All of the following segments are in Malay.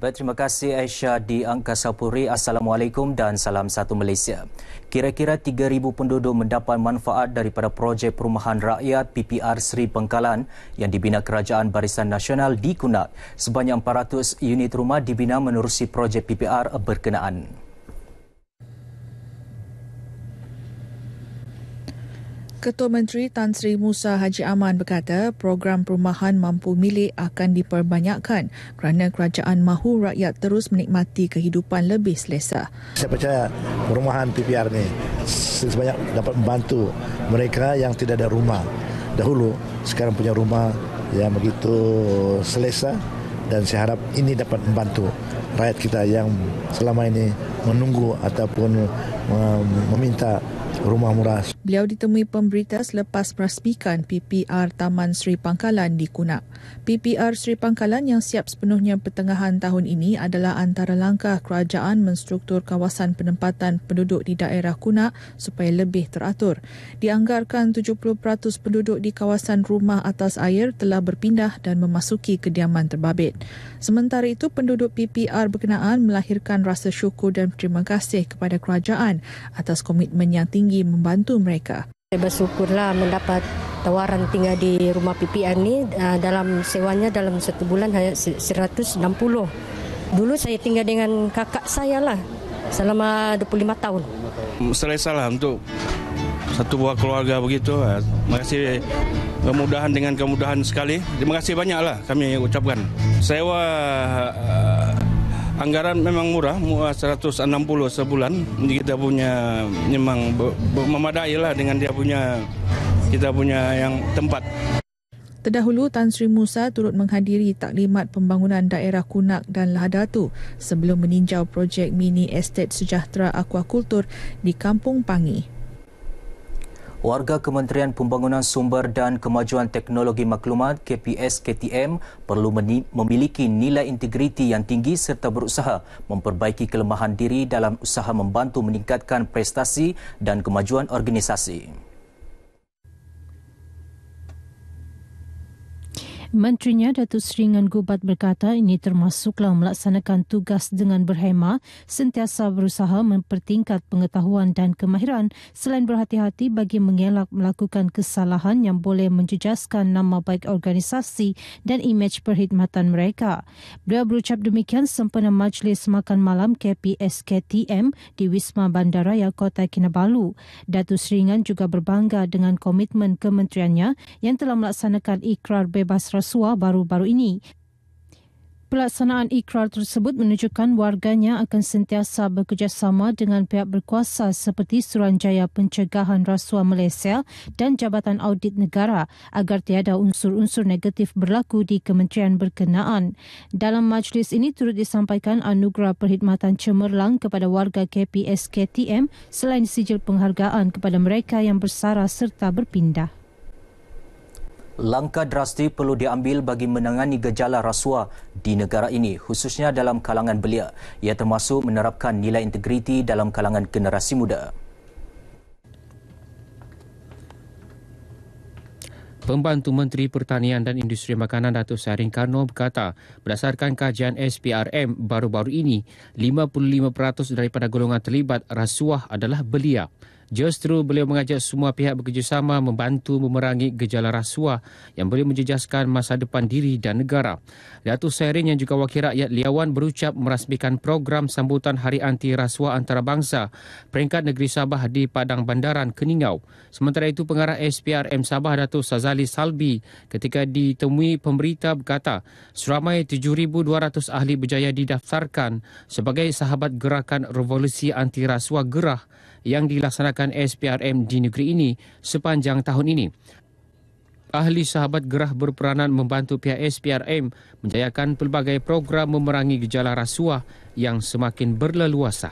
Baik, terima kasih Aisyah di Angkasa Puri. Assalamualaikum dan salam satu Malaysia. Kira-kira 3,000 penduduk mendapat manfaat daripada projek perumahan rakyat PPR Seri Pengkalan yang dibina Kerajaan Barisan Nasional di Kunat. Sebanyak 400 unit rumah dibina menerusi projek PPR berkenaan. Ketua Menteri Tan Sri Musa Haji Aman berkata program perumahan mampu milik akan diperbanyakkan kerana kerajaan mahu rakyat terus menikmati kehidupan lebih selesa. Saya percaya perumahan PPR ini sebanyak dapat membantu mereka yang tidak ada rumah dahulu sekarang punya rumah yang begitu selesa dan saya harap ini dapat membantu rakyat kita yang selama ini menunggu ataupun eh, meminta rumah murah. Beliau ditemui pemberita selepas merasmikan PPR Taman Sri Pangkalan di Kunak. PPR Sri Pangkalan yang siap sepenuhnya pertengahan tahun ini adalah antara langkah kerajaan menstruktur kawasan penempatan penduduk di daerah Kunak supaya lebih teratur. Dianggarkan 70% penduduk di kawasan rumah atas air telah berpindah dan memasuki kediaman terbabit. Sementara itu, penduduk PPR berkenaan melahirkan rasa syukur dan terima kasih kepada kerajaan atas komitmen yang tinggi tinggi membantu mereka. Saya bersyukurlah mendapat tawaran tinggal di rumah PPN ini ah, dalam sewanya dalam satu bulan hanya 160. Dulu saya tinggal dengan kakak saya lah selama 25 tahun. Selesa lah untuk satu buah keluarga begitu. Ah. Terima kasih kemudahan dengan kemudahan sekali. Terima kasih banyaklah kami ucapkan. Sewa ah, Anggaran memang murah, murah 160 sebulan. Kita punya memang memadai lah dengan dia punya kita punya yang tempat. Terdahulu, Tan Sri Musa turut menghadiri taklimat pembangunan daerah Kunak dan Lahadatu sebelum meninjau projek mini estate sejahtera aquakultur di Kampung Pangi warga Kementerian Pembangunan Sumber dan Kemajuan Teknologi Maklumat KPS-KTM perlu memiliki nilai integriti yang tinggi serta berusaha memperbaiki kelemahan diri dalam usaha membantu meningkatkan prestasi dan kemajuan organisasi. Menterinya Datuk Seri Ngan Gubat berkata ini termasuklah melaksanakan tugas dengan berhema, sentiasa berusaha mempertingkat pengetahuan dan kemahiran selain berhati-hati bagi mengelak melakukan kesalahan yang boleh menjejaskan nama baik organisasi dan imej perkhidmatan mereka. Beliau berucap demikian sempena majlis makan malam KPSKTM di Wisma Bandaraya Kota Kinabalu. Datuk Seri Ngan juga berbangga dengan komitmen kementeriannya yang telah melaksanakan ikrar bebas rasuah baru-baru ini. Pelaksanaan ikrar tersebut menunjukkan warganya akan sentiasa bekerjasama dengan pihak berkuasa seperti Suruhanjaya Pencegahan Rasuah Malaysia dan Jabatan Audit Negara agar tiada unsur-unsur negatif berlaku di kementerian berkenaan. Dalam majlis ini turut disampaikan anugerah perkhidmatan cemerlang kepada warga KPSKTM selain sijil penghargaan kepada mereka yang bersara serta berpindah langkah drastik perlu diambil bagi menangani gejala rasuah di negara ini khususnya dalam kalangan belia ia termasuk menerapkan nilai integriti dalam kalangan generasi muda Pembantu Menteri Pertanian dan Industri Makanan Datuk Seri Karno berkata, berdasarkan kajian SPRM baru-baru ini, 55% daripada golongan terlibat rasuah adalah belia. Justru beliau mengajak semua pihak bekerjasama membantu memerangi gejala rasuah yang boleh menjejaskan masa depan diri dan negara. Datuk Syairin yang juga wakil rakyat Liawan berucap merasmikan program sambutan Hari Anti Rasuah Antarabangsa peringkat negeri Sabah di Padang Bandaran, Keningau. Sementara itu, pengarah SPRM Sabah Datuk Sazali Salbi ketika ditemui pemberita berkata seramai 7,200 ahli berjaya didaftarkan sebagai sahabat gerakan revolusi anti rasuah gerah yang dilaksanakan SPRM di negeri ini sepanjang tahun ini. Ahli sahabat gerah berperanan membantu pihak SPRM menjayakan pelbagai program memerangi gejala rasuah yang semakin berleluasa.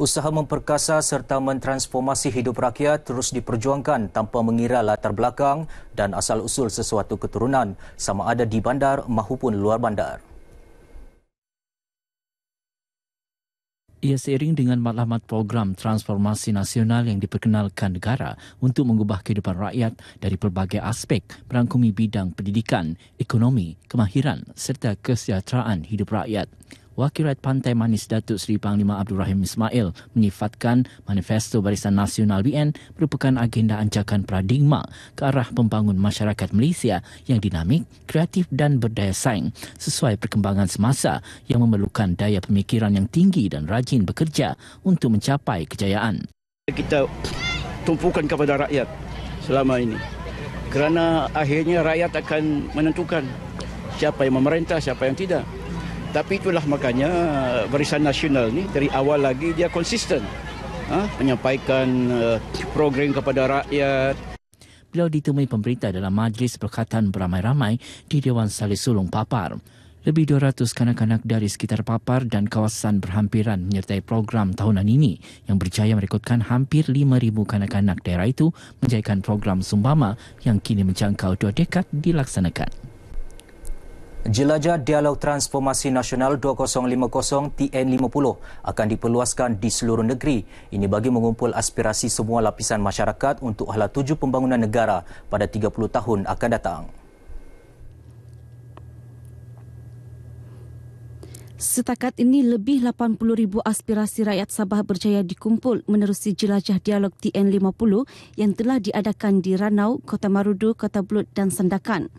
Usaha memperkasa serta mentransformasi hidup rakyat terus diperjuangkan tanpa mengira latar belakang dan asal-usul sesuatu keturunan sama ada di bandar mahupun luar bandar. Ia seiring dengan matlamat program transformasi nasional yang diperkenalkan negara untuk mengubah kehidupan rakyat dari pelbagai aspek berangkumi bidang pendidikan, ekonomi, kemahiran serta kesejahteraan hidup rakyat. Wakil Rakyat Pantai Manis Datuk Seri Panglima Abdul Rahim Ismail menyifatkan Manifesto Barisan Nasional BN merupakan agenda ancakan paradigma ke arah pembangun masyarakat Malaysia yang dinamik, kreatif dan berdaya saing sesuai perkembangan semasa yang memerlukan daya pemikiran yang tinggi dan rajin bekerja untuk mencapai kejayaan. Kita tumpukan kepada rakyat selama ini kerana akhirnya rakyat akan menentukan siapa yang memerintah, siapa yang tidak. Tapi itulah makanya Barisan Nasional ni dari awal lagi dia konsisten ha? menyampaikan uh, program kepada rakyat. Beliau ditemui pemerintah dalam majlis perkhidmatan beramai-ramai di Dewan Salih Sulung Papar. Lebih 200 kanak-kanak dari sekitar Papar dan kawasan berhampiran menyertai program tahunan ini yang berjaya merekodkan hampir 5,000 kanak-kanak daerah itu menjadikan program Sumbama yang kini menjangkau dua dekad dilaksanakan. Jelajah Dialog Transformasi Nasional 2050 TN50 akan diperluaskan di seluruh negeri. Ini bagi mengumpul aspirasi semua lapisan masyarakat untuk hala tuju pembangunan negara pada 30 tahun akan datang. Setakat ini lebih 80,000 aspirasi rakyat Sabah berjaya dikumpul menerusi jelajah dialog TN50 yang telah diadakan di Ranau, Kota Marudu, Kota Blut dan Sandakan.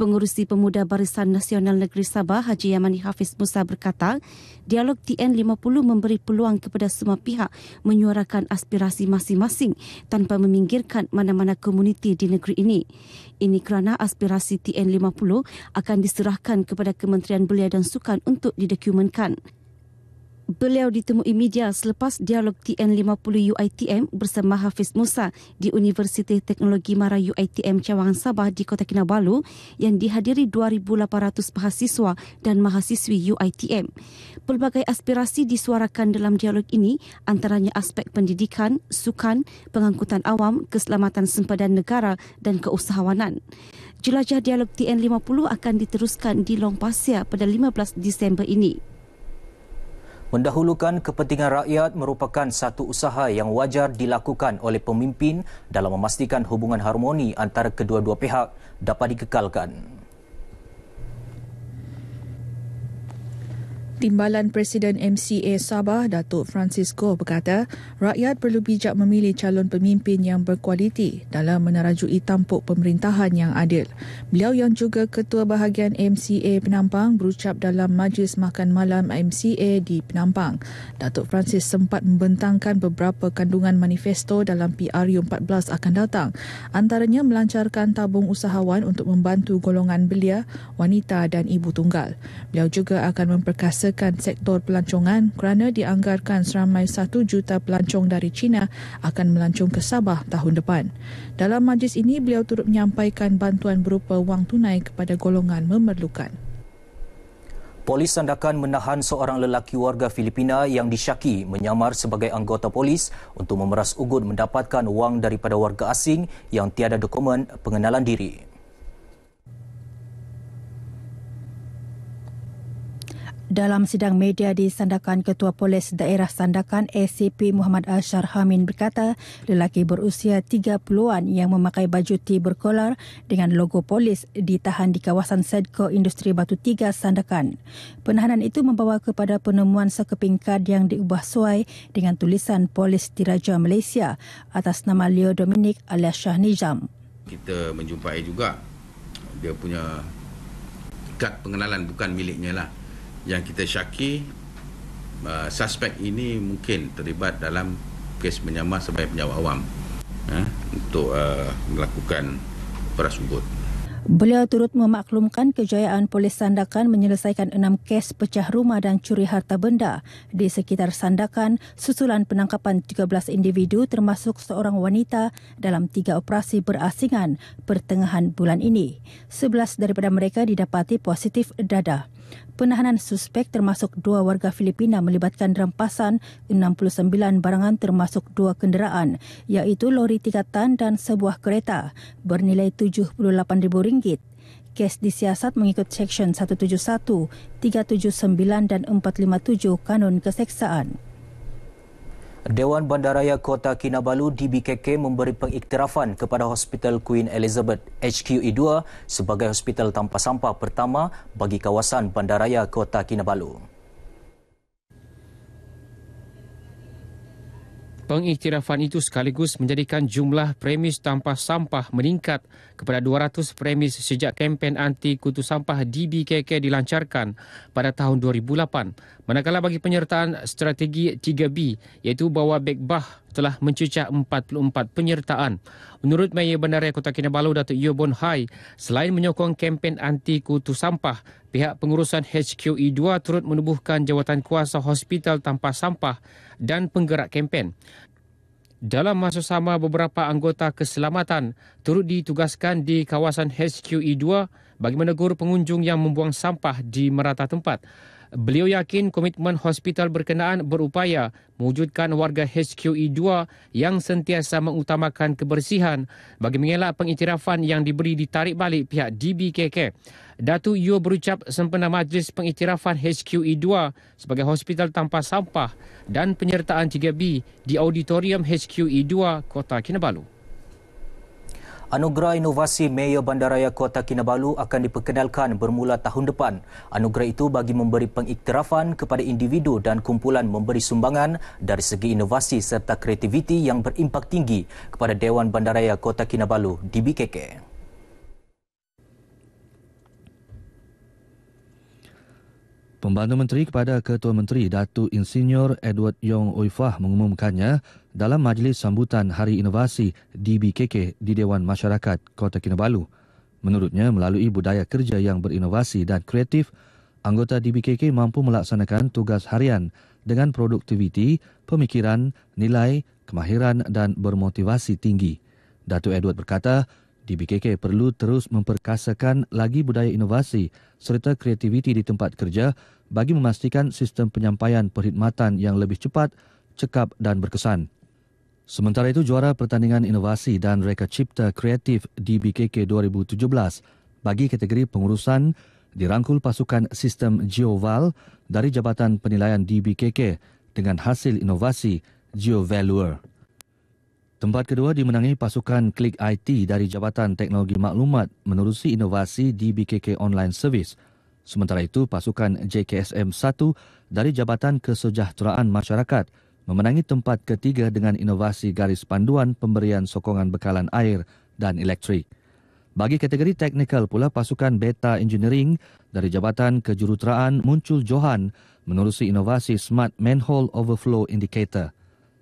Pengurusi Pemuda Barisan Nasional Negeri Sabah Haji Yamani Hafiz Musa berkata, dialog TN50 memberi peluang kepada semua pihak menyuarakan aspirasi masing-masing tanpa meminggirkan mana-mana komuniti di negeri ini. Ini kerana aspirasi TN50 akan diserahkan kepada Kementerian Belia dan Sukan untuk didokumentkan beliau ditemui media selepas dialog TN50 UITM bersama Hafiz Musa di Universiti Teknologi Mara UITM Cawangan Sabah di Kota Kinabalu yang dihadiri 2,800 mahasiswa dan mahasiswi UITM. Pelbagai aspirasi disuarakan dalam dialog ini antaranya aspek pendidikan, sukan, pengangkutan awam, keselamatan sempadan negara dan keusahawanan. Jelajah dialog TN50 akan diteruskan di Long Pasir pada 15 Disember ini. Mendahulukan kepentingan rakyat merupakan satu usaha yang wajar dilakukan oleh pemimpin dalam memastikan hubungan harmoni antara kedua-dua pihak dapat dikekalkan. Timbalan Presiden MCA Sabah, Datuk Francisco berkata, rakyat perlu bijak memilih calon pemimpin yang berkualiti dalam menerajui tampuk pemerintahan yang adil. Beliau yang juga ketua bahagian MCA Penampang berucap dalam majlis makan malam MCA di Penampang. Datuk Francis sempat membentangkan beberapa kandungan manifesto dalam PRU14 akan datang, antaranya melancarkan tabung usahawan untuk membantu golongan belia, wanita dan ibu tunggal. Beliau juga akan memperkasa memaksakan sektor pelancongan kerana dianggarkan seramai 1 juta pelancong dari China akan melancong ke Sabah tahun depan. Dalam majlis ini, beliau turut menyampaikan bantuan berupa wang tunai kepada golongan memerlukan. Polis sandakan menahan seorang lelaki warga Filipina yang disyaki menyamar sebagai anggota polis untuk memeras ugut mendapatkan wang daripada warga asing yang tiada dokumen pengenalan diri. Dalam sidang media di Sandakan, Ketua Polis Daerah Sandakan ACP Muhammad Ashar Hamin berkata, lelaki berusia 30-an yang memakai baju T berkolar dengan logo polis ditahan di kawasan Sedko Industri Batu 3 Sandakan. Penahanan itu membawa kepada penemuan sekeping kad yang diubah suai dengan tulisan Polis Diraja Malaysia atas nama Leo Dominic alias Shah Nijam. Kita menjumpai juga dia punya kad pengenalan bukan miliknya lah yang kita syaki uh, suspek ini mungkin terlibat dalam kes menyamar sebagai penjawat awam uh, untuk uh, melakukan prasubut. Beliau turut memaklumkan kejayaan polis Sandakan menyelesaikan enam kes pecah rumah dan curi harta benda di sekitar Sandakan susulan penangkapan 13 individu termasuk seorang wanita dalam tiga operasi berasingan pertengahan bulan ini. Sebelas daripada mereka didapati positif dadah. Penahanan suspek termasuk dua warga Filipina melibatkan rampasan 69 barangan termasuk dua kenderaan iaitu lori tingkatan dan sebuah kereta bernilai RM78,000. Kes disiasat mengikut Seksyen 171, 379 dan 457 Kanun Keseksaan. Dewan Bandaraya Kota Kinabalu DBKK memberi pengiktirafan kepada Hospital Queen Elizabeth HQE2 sebagai hospital tanpa sampah pertama bagi kawasan Bandaraya Kota Kinabalu. Pengiktirafan itu sekaligus menjadikan jumlah premis tanpa sampah meningkat kepada 200 premis sejak kempen anti kutu sampah DBKK dilancarkan pada tahun 2008. Manakala bagi penyertaan strategi 3B iaitu bawa beg bah telah mencucak 44 penyertaan. Menurut Mayor Bandaraya Kota Kinabalu, Datuk Yobon Hai, selain menyokong kempen anti kutu sampah, pihak pengurusan HQE2 turut menubuhkan jawatan kuasa hospital tanpa sampah dan penggerak kempen. Dalam masa sama, beberapa anggota keselamatan turut ditugaskan di kawasan HQE2 bagi menegur pengunjung yang membuang sampah di merata tempat. Beliau yakin komitmen hospital berkenaan berupaya mewujudkan warga HQE2 yang sentiasa mengutamakan kebersihan bagi mengelak pengiktirafan yang diberi ditarik balik pihak DBKK. Datu Yu berucap sempena majlis pengiktirafan HQE2 sebagai hospital tanpa sampah dan penyertaan 3B di auditorium HQE2 Kota Kinabalu. Anugerah Inovasi Mayor Bandaraya Kota Kinabalu akan diperkenalkan bermula tahun depan. Anugerah itu bagi memberi pengiktirafan kepada individu dan kumpulan memberi sumbangan dari segi inovasi serta kreativiti yang berimpak tinggi kepada Dewan Bandaraya Kota Kinabalu, DBKK. Pembantu Menteri kepada Ketua Menteri Datuk Insinyur Edward Yong Uifah mengumumkannya dalam majlis sambutan Hari Inovasi DBKK di Dewan Masyarakat Kota Kinabalu. Menurutnya, melalui budaya kerja yang berinovasi dan kreatif, anggota DBKK mampu melaksanakan tugas harian dengan produktiviti, pemikiran, nilai, kemahiran dan bermotivasi tinggi. Datuk Edward berkata, DBKK perlu terus memperkasakan lagi budaya inovasi serta kreativiti di tempat kerja bagi memastikan sistem penyampaian perkhidmatan yang lebih cepat, cekap dan berkesan. Sementara itu, juara pertandingan inovasi dan reka cipta kreatif DBKK 2017 bagi kategori pengurusan dirangkul pasukan sistem Geoval dari Jabatan Penilaian DBKK dengan hasil inovasi Geovaluer. Tempat kedua dimenangi pasukan Klik IT dari Jabatan Teknologi Maklumat menerusi inovasi di BKK Online Service. Sementara itu, pasukan JKSM 1 dari Jabatan Kesejahteraan Masyarakat memenangi tempat ketiga dengan inovasi garis panduan pemberian sokongan bekalan air dan elektrik. Bagi kategori teknikal pula pasukan Beta Engineering dari Jabatan Kejuruteraan Muncul Johan menerusi inovasi Smart Manhole Overflow Indicator.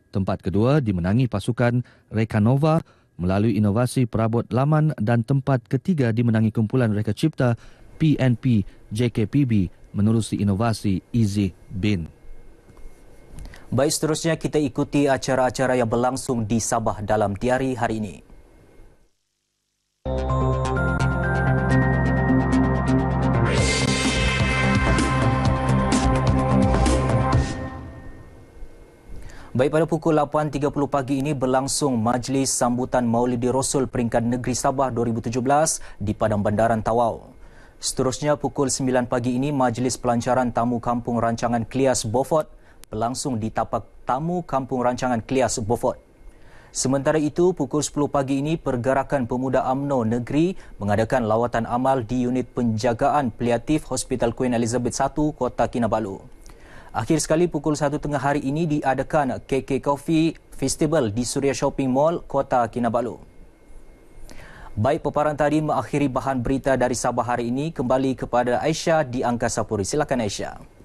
Tempat kedua dimenangi pasukan Rekanova melalui inovasi perabot laman dan tempat ketiga dimenangi kumpulan reka cipta PNP JKPB menerusi inovasi Easy Bin. Baik seterusnya kita ikuti acara-acara yang berlangsung di Sabah dalam tiari hari ini. Oh. Baik pada pukul 8.30 pagi ini berlangsung Majlis Sambutan Maulidi Rasul Peringkat Negeri Sabah 2017 di Padang Bandaran Tawau. Seterusnya pukul 9 pagi ini Majlis Pelancaran Tamu Kampung Rancangan Klias Beaufort berlangsung di tapak Tamu Kampung Rancangan Klias Beaufort. Sementara itu, pukul 10 pagi ini Pergerakan Pemuda AMNO Negeri mengadakan lawatan amal di unit penjagaan paliatif Hospital Queen Elizabeth I, Kota Kinabalu. Akhir sekali pukul 1 tengah hari ini diadakan KK Coffee Festival di Suria Shopping Mall, Kota Kinabalu. Baik peparan tadi mengakhiri bahan berita dari Sabah hari ini kembali kepada Aisyah di Angkasa Puri. Silakan Aisyah.